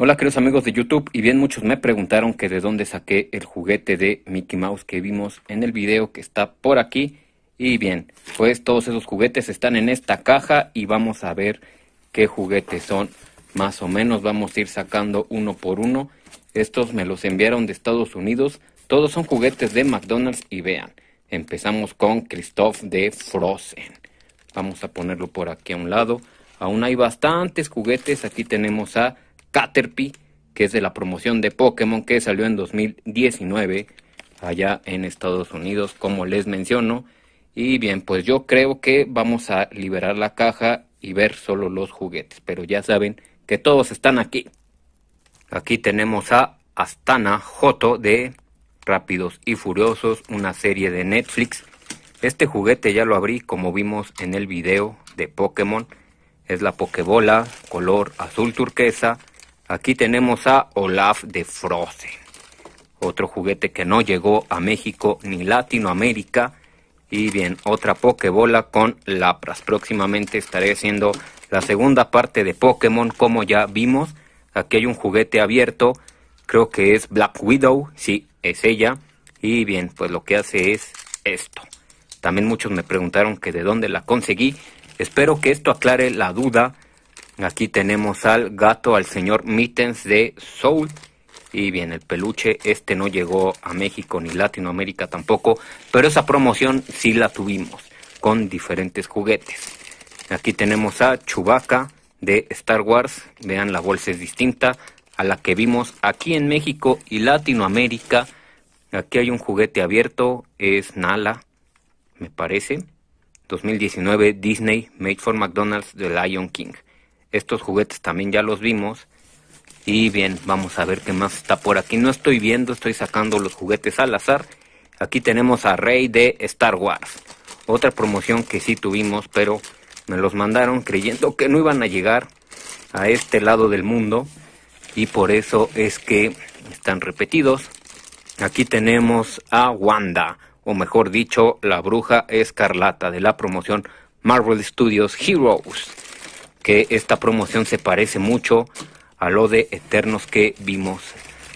Hola queridos amigos de YouTube y bien muchos me preguntaron que de dónde saqué el juguete de Mickey Mouse que vimos en el video que está por aquí y bien pues todos esos juguetes están en esta caja y vamos a ver qué juguetes son más o menos vamos a ir sacando uno por uno estos me los enviaron de Estados Unidos todos son juguetes de McDonald's y vean empezamos con Christoph de Frozen vamos a ponerlo por aquí a un lado aún hay bastantes juguetes aquí tenemos a Caterpie, que es de la promoción de Pokémon que salió en 2019 allá en Estados Unidos, como les menciono. Y bien, pues yo creo que vamos a liberar la caja y ver solo los juguetes, pero ya saben que todos están aquí. Aquí tenemos a Astana Joto de Rápidos y Furiosos, una serie de Netflix. Este juguete ya lo abrí como vimos en el video de Pokémon. Es la Pokébola color azul turquesa Aquí tenemos a Olaf de Frozen, otro juguete que no llegó a México ni Latinoamérica. Y bien, otra Pokébola con Lapras. Próximamente estaré haciendo la segunda parte de Pokémon, como ya vimos. Aquí hay un juguete abierto, creo que es Black Widow, sí, es ella. Y bien, pues lo que hace es esto. También muchos me preguntaron que de dónde la conseguí. Espero que esto aclare la duda Aquí tenemos al gato, al señor Mittens de Soul. Y bien, el peluche este no llegó a México ni Latinoamérica tampoco, pero esa promoción sí la tuvimos con diferentes juguetes. Aquí tenemos a Chewbacca de Star Wars, vean la bolsa es distinta a la que vimos aquí en México y Latinoamérica. Aquí hay un juguete abierto, es Nala, me parece. 2019 Disney Made for McDonald's de Lion King. Estos juguetes también ya los vimos. Y bien, vamos a ver qué más está por aquí. No estoy viendo, estoy sacando los juguetes al azar. Aquí tenemos a Rey de Star Wars. Otra promoción que sí tuvimos, pero me los mandaron creyendo que no iban a llegar a este lado del mundo. Y por eso es que están repetidos. Aquí tenemos a Wanda, o mejor dicho, la bruja escarlata de la promoción Marvel Studios Heroes que esta promoción se parece mucho a lo de Eternos que vimos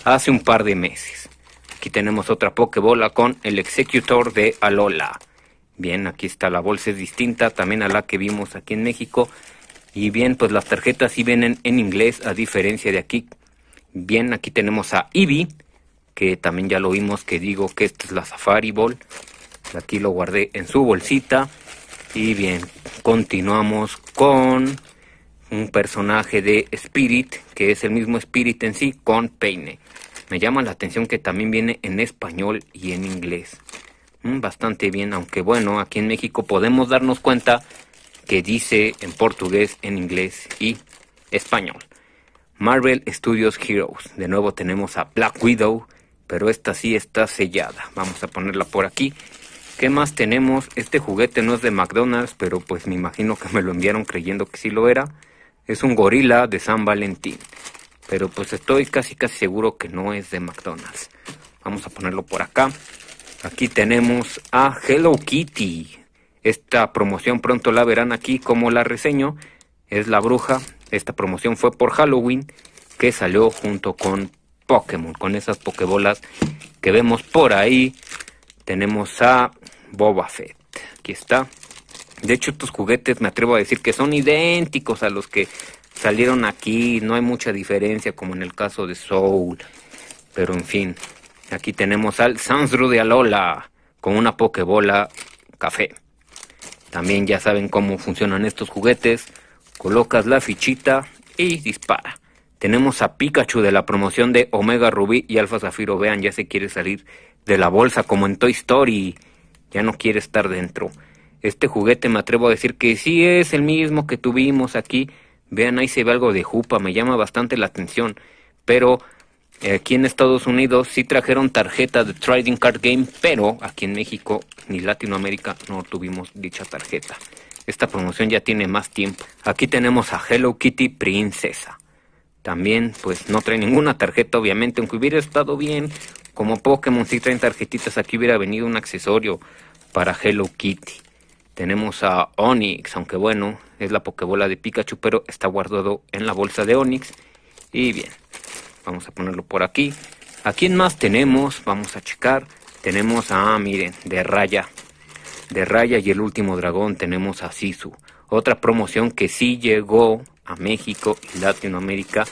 hace un par de meses. Aquí tenemos otra Pokébola con el Executor de Alola. Bien, aquí está la bolsa, es distinta también a la que vimos aquí en México. Y bien, pues las tarjetas sí vienen en inglés, a diferencia de aquí. Bien, aquí tenemos a Eevee, que también ya lo vimos, que digo que esta es la Safari Ball. Aquí lo guardé en su bolsita. Y bien, continuamos con un personaje de Spirit, que es el mismo Spirit en sí, con peine. Me llama la atención que también viene en español y en inglés. Mm, bastante bien, aunque bueno, aquí en México podemos darnos cuenta que dice en portugués, en inglés y español. Marvel Studios Heroes. De nuevo tenemos a Black Widow, pero esta sí está sellada. Vamos a ponerla por aquí. ¿Qué más tenemos? Este juguete no es de McDonald's, pero pues me imagino que me lo enviaron creyendo que sí lo era. Es un gorila de San Valentín. Pero pues estoy casi casi seguro que no es de McDonald's. Vamos a ponerlo por acá. Aquí tenemos a Hello Kitty. Esta promoción pronto la verán aquí como la reseño. Es la bruja. Esta promoción fue por Halloween que salió junto con Pokémon. Con esas Pokébolas que vemos por ahí. Tenemos a Boba Fett. Aquí está. De hecho, estos juguetes me atrevo a decir que son idénticos a los que salieron aquí. No hay mucha diferencia como en el caso de Soul. Pero en fin, aquí tenemos al Sansro de Alola con una pokebola café. También ya saben cómo funcionan estos juguetes. Colocas la fichita y dispara. Tenemos a Pikachu de la promoción de Omega Rubí y Alfa Zafiro. Vean, ya se quiere salir de la bolsa como en Toy Story. Ya no quiere estar dentro. Este juguete me atrevo a decir que sí es el mismo que tuvimos aquí. Vean, ahí se ve algo de jupa, me llama bastante la atención. Pero eh, aquí en Estados Unidos sí trajeron tarjeta de Trading Card Game, pero aquí en México ni Latinoamérica no tuvimos dicha tarjeta. Esta promoción ya tiene más tiempo. Aquí tenemos a Hello Kitty Princesa. También, pues no trae ninguna tarjeta, obviamente, aunque hubiera estado bien. Como Pokémon sí traen tarjetitas, aquí hubiera venido un accesorio para Hello Kitty. Tenemos a Onix, aunque bueno, es la pokebola de Pikachu, pero está guardado en la bolsa de Onix. Y bien, vamos a ponerlo por aquí. ¿A quién más tenemos? Vamos a checar. Tenemos a, ah, miren, de Raya. De Raya y el último dragón tenemos a Sisu. Otra promoción que sí llegó a México y Latinoamérica.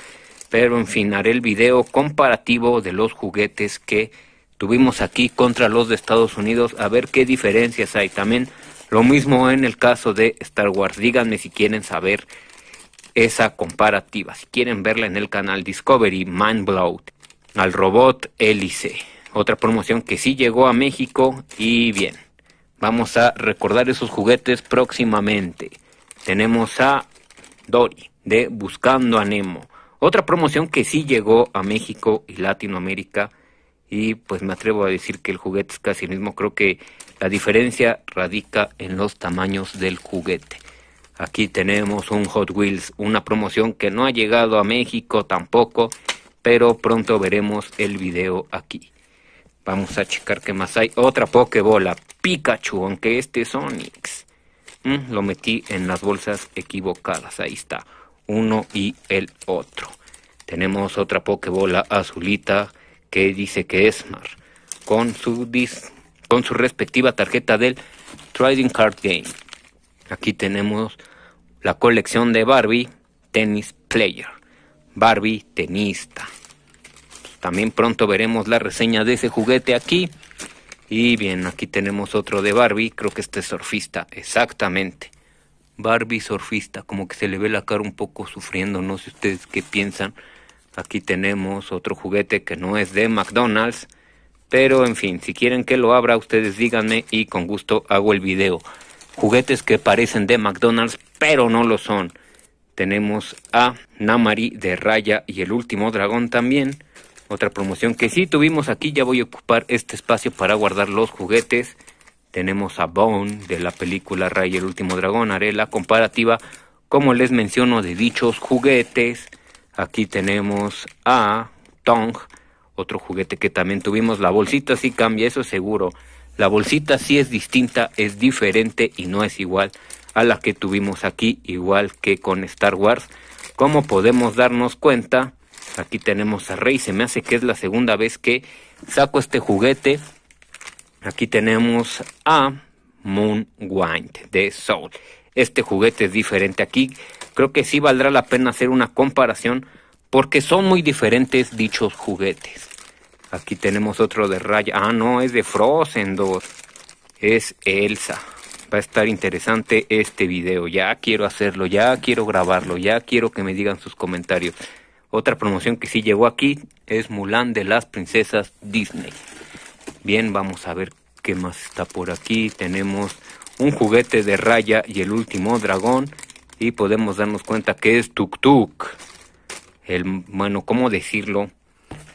Pero en fin, haré el video comparativo de los juguetes que tuvimos aquí contra los de Estados Unidos. A ver qué diferencias hay. También lo mismo en el caso de Star Wars. Díganme si quieren saber esa comparativa. Si quieren verla en el canal Discovery, Mind Blowed. al robot Hélice. Otra promoción que sí llegó a México y bien. Vamos a recordar esos juguetes próximamente. Tenemos a Dory de Buscando a Nemo. Otra promoción que sí llegó a México y Latinoamérica y pues me atrevo a decir que el juguete es casi el mismo. Creo que la diferencia radica en los tamaños del juguete. Aquí tenemos un Hot Wheels, una promoción que no ha llegado a México tampoco, pero pronto veremos el video aquí. Vamos a checar qué más hay. Otra Pokébola, Pikachu, aunque este es Onix. Mm, lo metí en las bolsas equivocadas. Ahí está, uno y el otro. Tenemos otra Pokébola azulita que dice que es Mar, con su, con su respectiva tarjeta del Trading Card Game. Aquí tenemos la colección de Barbie Tennis Player, Barbie Tenista. También pronto veremos la reseña de ese juguete aquí. Y bien, aquí tenemos otro de Barbie, creo que este es surfista, exactamente. Barbie surfista, como que se le ve la cara un poco sufriendo, no sé ustedes qué piensan. Aquí tenemos otro juguete que no es de McDonald's. Pero en fin, si quieren que lo abra, ustedes díganme y con gusto hago el video. Juguetes que parecen de McDonald's, pero no lo son. Tenemos a Namari de Raya y el último dragón también. Otra promoción que sí tuvimos aquí, ya voy a ocupar este espacio para guardar los juguetes. Tenemos a Bone de la película Raya y el último dragón. Haré la comparativa, como les menciono, de dichos juguetes Aquí tenemos a Tong, otro juguete que también tuvimos. La bolsita sí cambia, eso seguro. La bolsita sí es distinta, es diferente y no es igual a la que tuvimos aquí, igual que con Star Wars. Como podemos darnos cuenta, aquí tenemos a Rey, se me hace que es la segunda vez que saco este juguete. Aquí tenemos a Moonwind de Soul. Este juguete es diferente aquí creo que sí valdrá la pena hacer una comparación porque son muy diferentes dichos juguetes. Aquí tenemos otro de Raya. Ah, no, es de Frozen 2. Es Elsa. Va a estar interesante este video. Ya quiero hacerlo, ya quiero grabarlo, ya quiero que me digan sus comentarios. Otra promoción que sí llegó aquí es Mulan de las princesas Disney. Bien, vamos a ver qué más está por aquí. Tenemos un juguete de Raya y el último dragón y podemos darnos cuenta que es tuk-tuk. El, bueno, ¿cómo decirlo?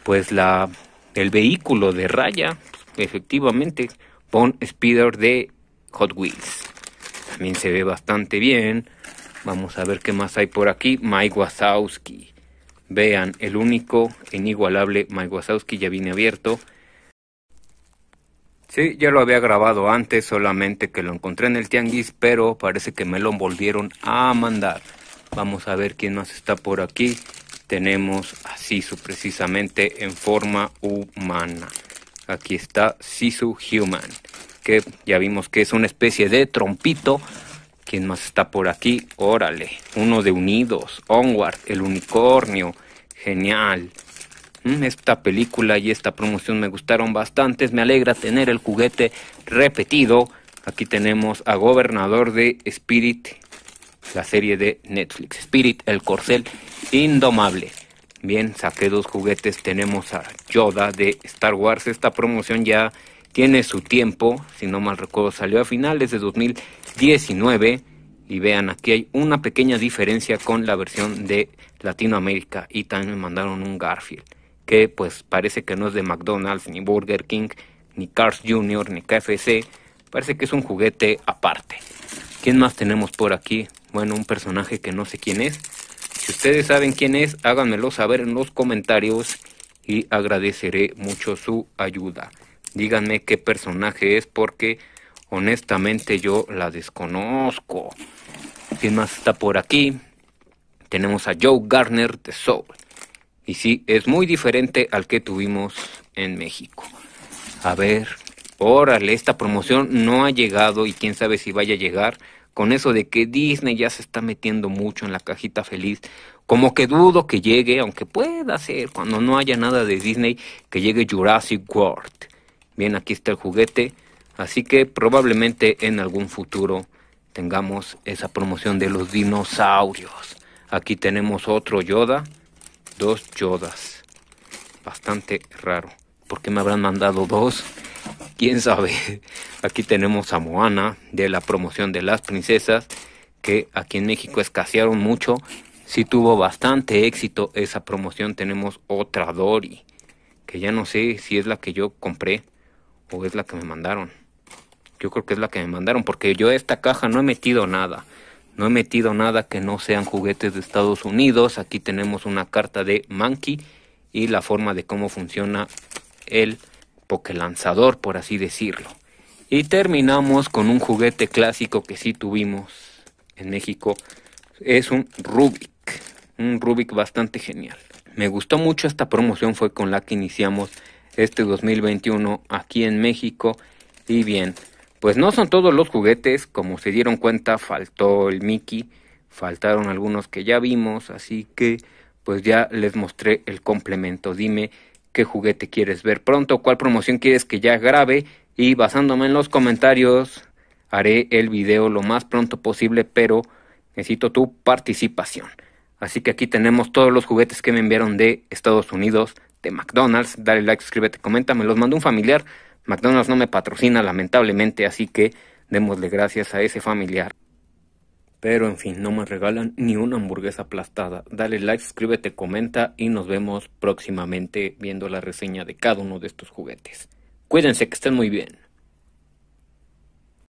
Pues la, el vehículo de raya, efectivamente, Pon Speeder de Hot Wheels. También se ve bastante bien. Vamos a ver qué más hay por aquí. Mike Wazowski. Vean, el único e inigualable Mike Wazowski ya viene abierto. Sí, ya lo había grabado antes, solamente que lo encontré en el tianguis, pero parece que me lo volvieron a mandar. Vamos a ver quién más está por aquí. Tenemos a Sisu precisamente en forma humana. Aquí está Sisu Human, que ya vimos que es una especie de trompito. ¿Quién más está por aquí? Órale, uno de Unidos, Onward, el unicornio, genial esta película y esta promoción me gustaron bastante. me alegra tener el juguete repetido. Aquí tenemos a Gobernador de Spirit, la serie de Netflix. Spirit, el corcel indomable. Bien, saqué dos juguetes. Tenemos a Yoda de Star Wars. Esta promoción ya tiene su tiempo. Si no mal recuerdo, salió a finales de 2019. Y vean, aquí hay una pequeña diferencia con la versión de Latinoamérica. Y también me mandaron un Garfield que pues parece que no es de McDonald's, ni Burger King, ni Cars Jr., ni KFC, parece que es un juguete aparte. ¿Quién más tenemos por aquí? Bueno, un personaje que no sé quién es. Si ustedes saben quién es, háganmelo saber en los comentarios y agradeceré mucho su ayuda. Díganme qué personaje es porque honestamente yo la desconozco. ¿Quién más está por aquí? Tenemos a Joe Garner de Soul. Y sí, es muy diferente al que tuvimos en México. A ver, órale, esta promoción no ha llegado y quién sabe si vaya a llegar. Con eso de que Disney ya se está metiendo mucho en la cajita feliz, como que dudo que llegue, aunque pueda ser, cuando no haya nada de Disney, que llegue Jurassic World. Bien, aquí está el juguete, así que probablemente en algún futuro tengamos esa promoción de los dinosaurios. Aquí tenemos otro Yoda dos Yodas. Bastante raro. ¿Por qué me habrán mandado dos? ¿Quién sabe? Aquí tenemos a Moana de la promoción de las princesas, que aquí en México escasearon mucho. Si tuvo bastante éxito esa promoción. Tenemos otra Dory, que ya no sé si es la que yo compré o es la que me mandaron. Yo creo que es la que me mandaron, porque yo a esta caja no he metido nada. No he metido nada que no sean juguetes de Estados Unidos. Aquí tenemos una carta de Monkey y la forma de cómo funciona el lanzador, por así decirlo. Y terminamos con un juguete clásico que sí tuvimos en México. Es un Rubik. Un Rubik bastante genial. Me gustó mucho esta promoción, fue con la que iniciamos este 2021 aquí en México. Y bien, pues no son todos los juguetes, como se dieron cuenta, faltó el Mickey, faltaron algunos que ya vimos, así que pues ya les mostré el complemento. Dime qué juguete quieres ver pronto, cuál promoción quieres que ya grabe y basándome en los comentarios haré el video lo más pronto posible, pero necesito tu participación. Así que aquí tenemos todos los juguetes que me enviaron de Estados Unidos, de McDonald's. Dale like, suscríbete, comenta. Me los mandó un familiar McDonald's no me patrocina lamentablemente, así que démosle gracias a ese familiar. Pero en fin, no me regalan ni una hamburguesa aplastada. Dale like, suscríbete, comenta y nos vemos próximamente viendo la reseña de cada uno de estos juguetes. Cuídense, que estén muy bien.